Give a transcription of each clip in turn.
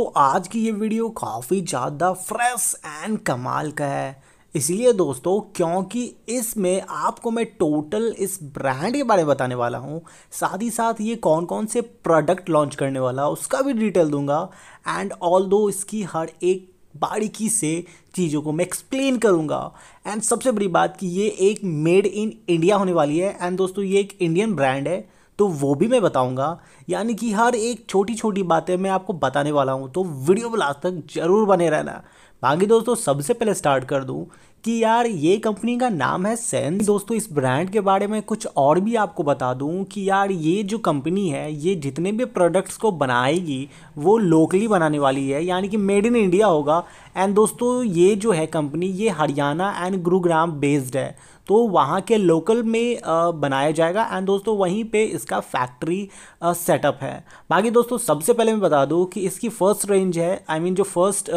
तो आज की ये वीडियो काफ़ी ज़्यादा फ्रेश एंड कमाल का है इसलिए दोस्तों क्योंकि इसमें आपको मैं टोटल इस ब्रांड के बारे में बताने वाला हूँ साथ ही साथ ये कौन कौन से प्रोडक्ट लॉन्च करने वाला उसका भी डिटेल दूंगा एंड ऑल दो इसकी हर एक बारीकी से चीज़ों को मैं एक्सप्लेन करूँगा एंड सबसे बड़ी बात कि ये एक मेड इन इंडिया होने वाली है एंड दोस्तों ये एक इंडियन ब्रांड है तो वो भी मैं बताऊंगा यानी कि हर एक छोटी छोटी बातें मैं आपको बताने वाला हूँ तो वीडियो को लास्ट तक ज़रूर बने रहना बाकी दोस्तों सबसे पहले स्टार्ट कर दूँ कि यार ये कंपनी का नाम है सेंस दोस्तों इस ब्रांड के बारे में कुछ और भी आपको बता दूं कि यार ये जो कंपनी है ये जितने भी प्रोडक्ट्स को बनाएगी वो लोकली बनाने वाली है यानी कि मेड इन इंडिया होगा एंड दोस्तों ये जो है कंपनी ये हरियाणा एंड गुरुग्राम बेस्ड है तो वहाँ के लोकल में बनाया जाएगा एंड दोस्तों वहीं पे इसका फैक्ट्री सेटअप है बाकी दोस्तों सबसे पहले मैं बता दूँ कि इसकी फ़र्स्ट रेंज है आई I मीन mean जो फर्स्ट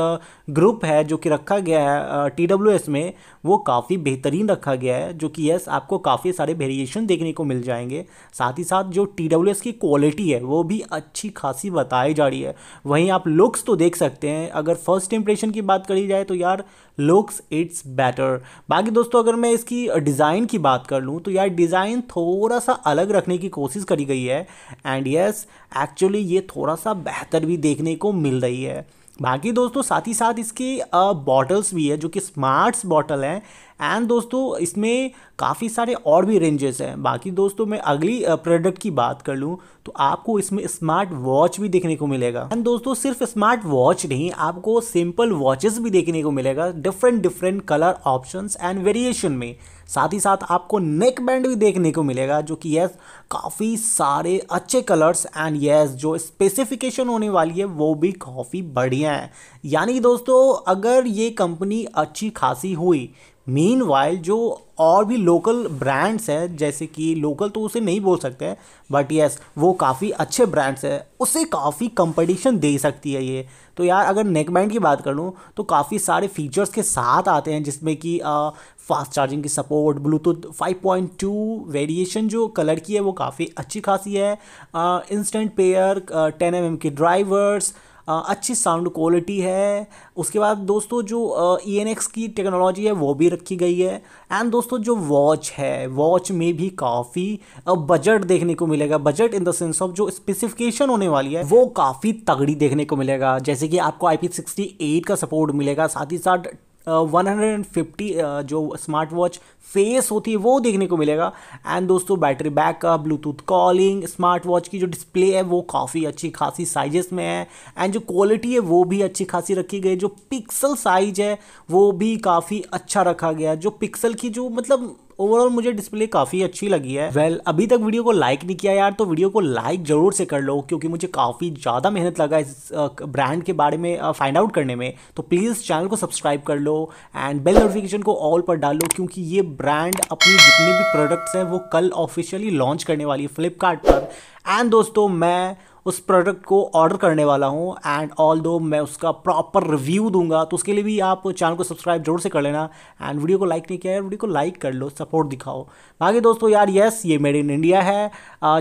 ग्रुप है जो कि रखा गया है टी डब्ल्यू एस में वो काफ़ी बेहतरीन रखा गया है जो कि यस आपको काफ़ी सारे वेरिएशन देखने को मिल जाएंगे साथ ही साथ जो टी डब्ल्यू एस की क्वालिटी है वो भी अच्छी खासी बताई जा रही है वहीं आप लुक्स तो देख सकते हैं अगर फर्स्ट इंप्रेशन की बात करी जाए तो यार लुक्स इट्स बेटर बाकी दोस्तों अगर मैं इसकी डिज़ाइन की बात कर लूँ तो यार डिज़ाइन थोड़ा सा अलग रखने की कोशिश करी गई है एंड यस एक्चुअली ये थोड़ा सा बेहतर भी देखने को मिल रही है बाकी दोस्तों साथ ही साथ इसकी बॉटल्स भी है जो कि स्मार्ट्स बॉटल हैं एंड दोस्तों इसमें काफ़ी सारे और भी रेंजेस हैं बाकी दोस्तों मैं अगली प्रोडक्ट की बात कर लूँ तो आपको इसमें स्मार्ट वॉच भी देखने को मिलेगा एंड दोस्तों सिर्फ स्मार्ट वॉच नहीं आपको सिंपल वॉचेस भी देखने को मिलेगा different different colour options and variation में साथ ही साथ आपको नेक बैंड भी देखने को मिलेगा जो कि यस काफ़ी सारे अच्छे कलर्स एंड यस जो स्पेसिफिकेशन होने वाली है वो भी काफ़ी बढ़िया है यानी दोस्तों अगर ये कंपनी अच्छी खासी हुई मीन वाइल जो और भी लोकल ब्रांड्स हैं जैसे कि लोकल तो उसे नहीं बोल सकते हैं बट यस वो काफ़ी अच्छे ब्रांड्स हैं उसे काफ़ी कंपटीशन दे सकती है ये तो यार अगर नेक बैंड की बात कर लूँ तो काफ़ी सारे फीचर्स के साथ आते हैं जिसमें कि फास्ट चार्जिंग की सपोर्ट ब्लूटूथ 5.2 वेरिएशन जो कलर की है वो काफ़ी अच्छी खासी है इंस्टेंट पेयर टेन एम की ड्राइवर्स अच्छी साउंड क्वालिटी है उसके बाद दोस्तों जो ई एन एक्स की टेक्नोलॉजी है वो भी रखी गई है एंड दोस्तों जो वॉच है वॉच में भी काफ़ी बजट देखने को मिलेगा budget in the sense of जो स्पेसिफिकेशन होने वाली है वो काफ़ी तगड़ी देखने को मिलेगा जैसे कि आपको आई पी सिक्सटी एट का सपोर्ट मिलेगा साथ ही साथ वन हंड्रेड एंड फिफ्टी जो स्मार्ट वॉच फेस होती है वो देखने को मिलेगा एंड दोस्तों battery backup bluetooth calling smart watch की जो डिस्प्ले है वो काफ़ी अच्छी खासी साइजेस में है एंड जो क्वालिटी है वो भी अच्छी खासी रखी गई जो पिक्सल साइज है वो भी काफ़ी अच्छा रखा गया जो पिक्सल की जो मतलब ओवरऑल मुझे डिस्प्ले काफ़ी अच्छी लगी है वेल well, अभी तक वीडियो को लाइक नहीं किया यार तो वीडियो को लाइक ज़रूर से कर लो क्योंकि मुझे काफ़ी ज़्यादा मेहनत लगा इस ब्रांड के बारे में फाइंड आउट करने में तो प्लीज़ चैनल को सब्सक्राइब कर लो एंड बेल नोटिफिकेशन को ऑल पर डाल लो क्योंकि ये ब्रांड अपनी जितने भी प्रोडक्ट्स हैं वो कल ऑफिशियली लॉन्च करने वाली है फ्लिपकार्ट पर एंड दोस्तों मैं उस प्रोडक्ट को ऑर्डर करने वाला हूँ एंड ऑल दो मैं उसका प्रॉपर रिव्यू दूंगा तो उसके लिए भी आप चैनल को सब्सक्राइब जरूर से कर लेना एंड वीडियो को लाइक नहीं किया है वीडियो को लाइक कर लो सपोर्ट दिखाओ बाकी दोस्तों यार येस ये मेड इन इंडिया है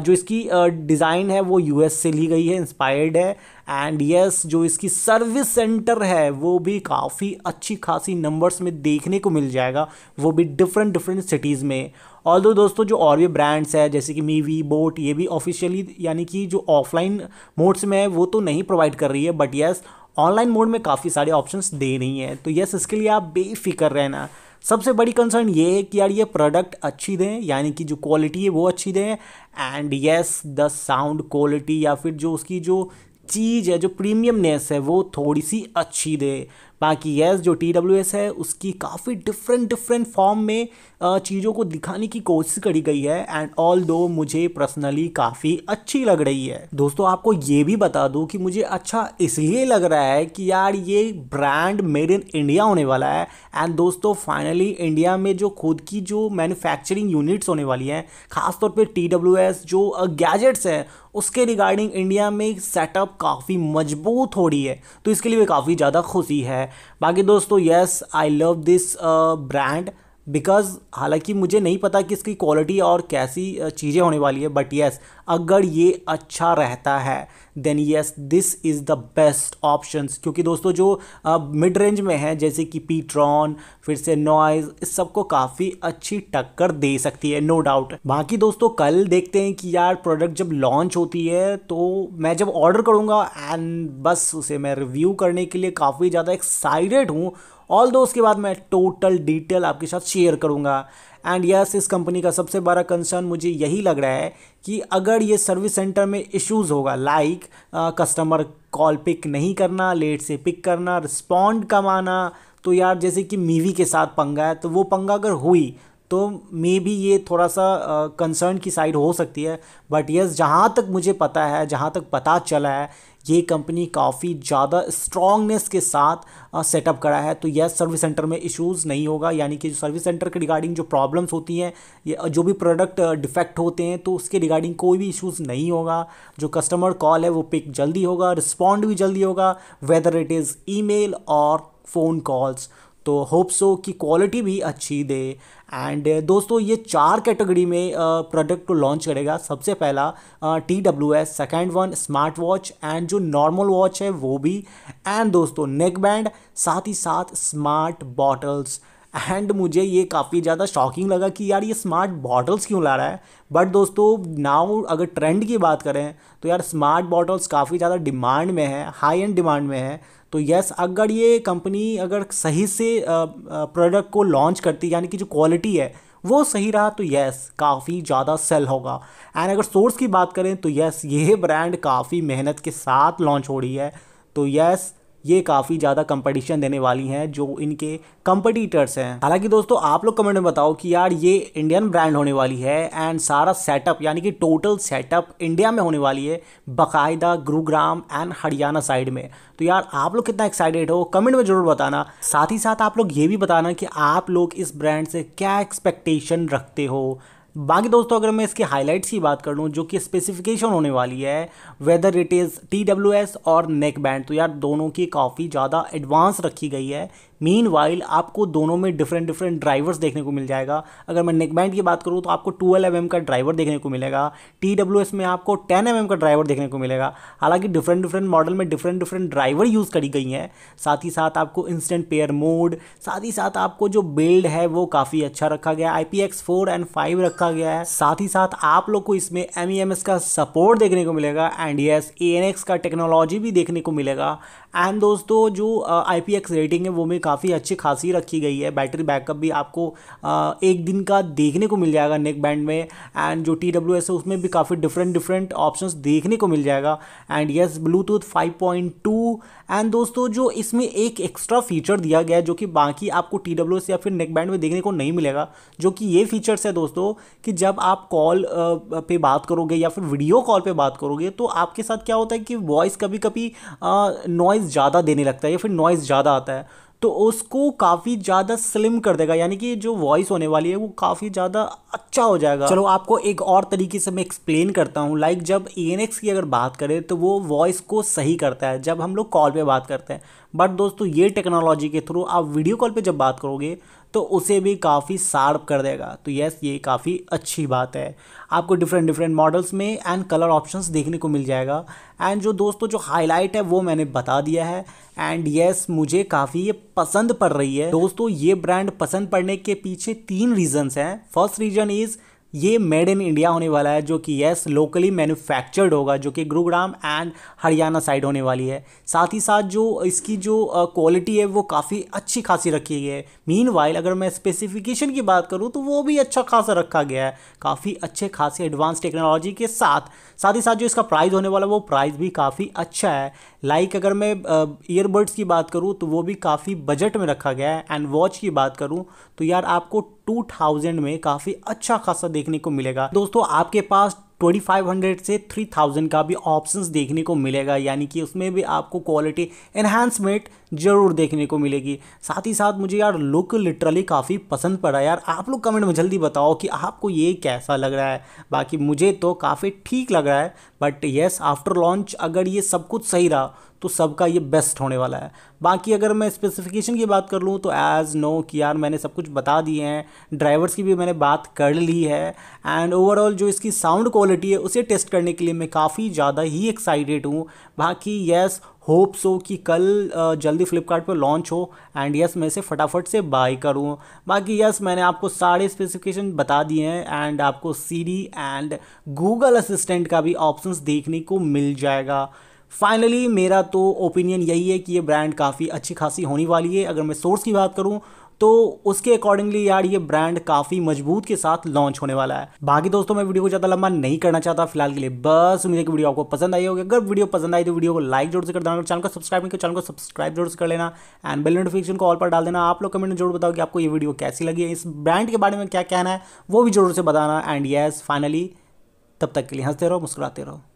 जो इसकी डिज़ाइन है वो यू से ली गई है इंस्पायर्ड है एंड येस जो इसकी सर्विस सेंटर है वो भी काफ़ी अच्छी खासी नंबर्स में देखने को मिल जाएगा वो भी डिफरेंट डिफरेंट सिटीज़ में ऑल दो दोस्तों जो और भी ब्रांड्स है जैसे कि मीवी बोट ये भी ऑफिशियली यानी कि जो ऑफलाइन मोड्स में है वो तो नहीं प्रोवाइड कर रही है बट येस ऑनलाइन मोड में काफ़ी सारे ऑप्शंस दे रही हैं तो यस इसके लिए आप बेफिक्र रहना सबसे बड़ी कंसर्न ये है कि यार ये प्रोडक्ट अच्छी दें यानी कि जो क्वालिटी है वो अच्छी दें and yes the sound quality या फिर जो उसकी जो चीज़ है जो प्रीमियमनेस है वो थोड़ी सी अच्छी दे बाकी येस जो टी डब्ल्यू एस है उसकी काफ़ी डिफरेंट डिफरेंट फॉर्म में चीज़ों को दिखाने की कोशिश करी गई है एंड ऑल दो मुझे पर्सनली काफ़ी अच्छी लग रही है दोस्तों आपको ये भी बता दूँ कि मुझे अच्छा इसलिए लग रहा है कि यार ये ब्रांड मेड इन इंडिया होने वाला है एंड दोस्तों फाइनली इंडिया में जो खुद की जो मैन्युफैक्चरिंग यूनिट्स होने वाली हैं खासतौर पर टी जो गैजेट्स हैं उसके रिगार्डिंग इंडिया में सेटअप काफ़ी मजबूत हो रही है तो इसके लिए काफ़ी ज़्यादा खुशी है बाकी दोस्तों yes I love this brand because हालांकि मुझे नहीं पता कि इसकी क्वालिटी और कैसी चीज़ें होने वाली है बट येस अगर ये अच्छा रहता है then yes this is the best option क्योंकि दोस्तों जो मिड रेंज में है जैसे कि पीट्रॉन फिर से नॉइज़ इस सबको काफ़ी अच्छी टक्कर दे सकती है नो no डाउट बाकी दोस्तों कल देखते हैं कि यार प्रोडक्ट जब लॉन्च होती है तो मैं जब ऑर्डर करूँगा एंड बस उसे मैं रिव्यू करने के लिए काफ़ी ज़्यादा एक्साइटेड हूँ ऑल दो उसके बाद मैं टोटल डिटेल आपके साथ शेयर करूँगा एंड यस yes, इस कंपनी का सबसे बड़ा कंसर्न मुझे यही लग रहा है कि अगर ये सर्विस सेंटर में इश्यूज़ होगा लाइक कस्टमर कॉल पिक नहीं करना लेट से पिक करना रिस्पॉन्ड कम आना तो यार जैसे कि मीवी के साथ पंगा है तो वो पंगा अगर हुई तो मे भी ये थोड़ा सा कंसर्न की साइड हो सकती है बट यस जहाँ तक मुझे पता है जहाँ तक पता चला है ये कंपनी काफ़ी ज़्यादा स्ट्रांगनेस के साथ सेटअप करा है तो यस सर्विस सेंटर में इश्यूज नहीं होगा यानी कि जो सर्विस सेंटर के रिगार्डिंग जो प्रॉब्लम्स होती हैं जो भी प्रोडक्ट डिफेक्ट होते हैं तो उसके रिगार्डिंग कोई भी इश्यूज़ नहीं होगा जो कस्टमर कॉल है वो पिक जल्दी होगा रिस्पॉन्ड भी जल्दी होगा वेदर इट इज़ ई और फ़ोन कॉल्स तो होप सो कि क्वालिटी भी अच्छी दे एंड uh, दोस्तों ये चार कैटेगरी में प्रोडक्ट uh, को लॉन्च करेगा सबसे पहला T W S second one smart watch and जो नॉर्मल वॉच है वो भी एंड दोस्तों नेक बैंड साथ ही साथ स्मार्ट बॉटल्स एंड मुझे ये काफ़ी ज़्यादा शॉकिंग लगा कि यार ये स्मार्ट बॉटल्स क्यों ला रहा है बट दोस्तों नाउ अगर ट्रेंड की बात करें तो यार स्मार्ट बॉटल्स काफ़ी ज़्यादा डिमांड में है हाई एंड डिमांड में है तो यस अगर ये कंपनी अगर सही से प्रोडक्ट को लॉन्च करती यानी कि जो क्वालिटी है वो सही रहा तो यस काफ़ी ज़्यादा सेल होगा एंड अगर सोर्स की बात करें तो यस ये ब्रांड काफ़ी मेहनत के साथ लॉन्च हो रही है तो यस ये काफ़ी ज़्यादा कंपटीशन देने वाली हैं जो इनके कंपटीटर्स हैं हालांकि दोस्तों आप लोग कमेंट में बताओ कि यार ये इंडियन ब्रांड होने वाली है एंड सारा सेटअप यानी कि टोटल सेटअप इंडिया में होने वाली है बाकायदा गुरुग्राम एंड हरियाणा साइड में तो यार आप लोग कितना एक्साइटेड हो कमेंट में जरूर बताना साथ ही साथ आप लोग ये भी बताना कि आप लोग इस ब्रांड से क्या एक्सपेक्टेशन रखते हो बाकी दोस्तों अगर मैं इसके हाईलाइट्स की बात कर लूँ जो कि स्पेसिफिकेशन होने वाली है वेदर इट इज़ टी और नेक बैंड तो यार दोनों की काफ़ी ज़्यादा एडवांस रखी गई है मीन वाइल आपको दोनों में डिफरेंट डिफरेंट ड्राइवर्स देखने को मिल जाएगा अगर मैं नेकबैंड की बात करूँ तो आपको ट्वेल्व एम का ड्राइवर देखने को मिलेगा टी में आपको टेन एम का ड्राइवर देखने को मिलेगा हालांकि डिफरेंट डिफरेंट मॉडल में डिफरेंट डिफरेंट ड्राइवर यूज़ करी गई हैं साथ ही साथ आपको इंस्टेंट पेयर मोड साथ ही साथ आपको जो बिल्ड है वो काफ़ी अच्छा रखा गया I P X four and five रखा गया है साथ ही साथ आप लोग को इसमें एम ई एम एस का सपोर्ट देखने को मिलेगा and yes A N X का टेक्नोलॉजी भी देखने को मिलेगा एंड दोस्तों जो आई पी एक्स रेटिंग है वो मैं काफ़ी अच्छी खासी रखी गई है बैटरी बैकअप भी आपको एक दिन का देखने को मिल जाएगा नेक बैंड में एंड जो टी डब्ल्यू एस है उसमें भी काफ़ी डिफरेंट डिफरेंट ऑप्शन देखने को मिल जाएगा and yes Bluetooth five point two and दोस्तों जो इसमें एक एक्स्ट्रा फीचर दिया गया है जो कि बाकी आपको टी डब्ल्यू एस या फिर नेक बैंड में देखने को नहीं मिलेगा जो कि ये फीचर्स है दोस्तों कि जब आप कॉल पे बात करोगे या फिर वीडियो कॉल पे बात करोगे तो आपके साथ क्या होता है कि वॉइस कभी कभी नॉइज़ ज़्यादा देने लगता है या फिर नॉइज़ ज़्यादा आता है तो उसको काफ़ी ज़्यादा स्लिम कर देगा यानी कि जो वॉइस होने वाली है वो काफ़ी ज़्यादा अच्छा हो जाएगा चलो आपको एक और तरीके से मैं एक्सप्लेन करता हूँ लाइक जब ई e की अगर बात करें तो वो वॉइस को सही करता है जब हम लोग कॉल पर बात करते हैं बट दोस्तों ये टेक्नोलॉजी के थ्रू आप वीडियो कॉल पे जब बात करोगे तो उसे भी काफ़ी शार्प कर देगा तो यस ये काफ़ी अच्छी बात है आपको डिफरेंट डिफरेंट मॉडल्स में एंड कलर ऑप्शंस देखने को मिल जाएगा एंड जो दोस्तों जो हाईलाइट है वो मैंने बता दिया है एंड यस मुझे काफ़ी ये पसंद पड़ रही है दोस्तों ये ब्रांड पसंद पड़ने के पीछे तीन रीजन्स हैं फर्स्ट रीजन इज़ ये मेड इन इंडिया होने वाला है जो कि येस लोकली मैन्युफैक्चर्ड होगा जो कि गुरुग्राम एंड हरियाणा साइड होने वाली है साथ ही साथ जो इसकी जो क्वालिटी है वो काफ़ी अच्छी खासी रखी गई है मीन वाइल अगर मैं स्पेसिफिकेशन की बात करूँ तो वो भी अच्छा खासा रखा गया है काफ़ी अच्छे खासे एडवांस टेक्नोलॉजी के साथ साथ ही साथ जो इसका प्राइस होने वाला वो प्राइस भी काफ़ी अच्छा है लाइक like अगर मैं ईयरबड्स की बात करूँ तो वो भी काफ़ी बजट में रखा गया है एंड वॉच की बात करूँ तो यार आपको 2000 में काफ़ी अच्छा खासा देखने को मिलेगा दोस्तों आपके पास 2500 से 3000 का भी ऑप्शंस देखने को मिलेगा यानी कि उसमें भी आपको क्वालिटी एनहांसमेंट जरूर देखने को मिलेगी साथ ही साथ मुझे यार लुक लिटरली काफ़ी पसंद पड़ा यार आप लोग कमेंट में जल्दी बताओ कि आपको ये कैसा लग रहा है बाकी मुझे तो काफ़ी ठीक लग रहा है बट येस आफ्टर लॉन्च अगर ये सब कुछ सही रहा तो सबका ये बेस्ट होने वाला है बाकी अगर मैं स्पेसिफिकेशन की बात कर लूँ तो एज़ नो कि यार मैंने सब कुछ बता दिए हैं ड्राइवर्स की भी मैंने बात कर ली है एंड ओवरऑल जो इसकी साउंड क्वालिटी है उसे टेस्ट करने के लिए मैं काफ़ी ज़्यादा ही एक्साइटेड हूँ बाकी येस yes, होप सो कि कल जल्दी फ्लिपकार्ट पर लॉन्च हो एंड यस मैं इसे फटाफट से बाई करूँ बाकी यस मैंने आपको सारे स्पेसिफिकेशन बता दिए हैं एंड आपको सी एंड गूगल असिस्टेंट का भी ऑप्शंस देखने को मिल जाएगा फाइनली मेरा तो ओपिनियन यही है कि ये ब्रांड काफ़ी अच्छी खासी होने वाली है अगर मैं सोर्स की बात करूँ तो उसके अकॉर्डिंगली यार ये ब्रांड काफ़ी मजबूत के साथ लॉन्च होने वाला है बाकी दोस्तों मैं वीडियो को ज़्यादा लंबा नहीं करना चाहता फिलहाल के लिए बस उम्मीद है कि वीडियो आपको पसंद आई होगी अगर वीडियो पसंद आई तो वीडियो को लाइक जोर से कर देना चैनल को सब्सक्राइब नहीं चैनल को सब्सक्राइब जोर से कर लेना एंड बिल नोटिफिकेशन को ऑल पर डाल देना आप लोग कमेंट में जरूर बताओ कि आपको ये वीडियो कैसी लगी इस ब्रांड के बारे में क्या कहना है वो भी जरूर से बताना एंड येस फाइनली तब तक के लिए हंसते रहो मुस्कुराते रहो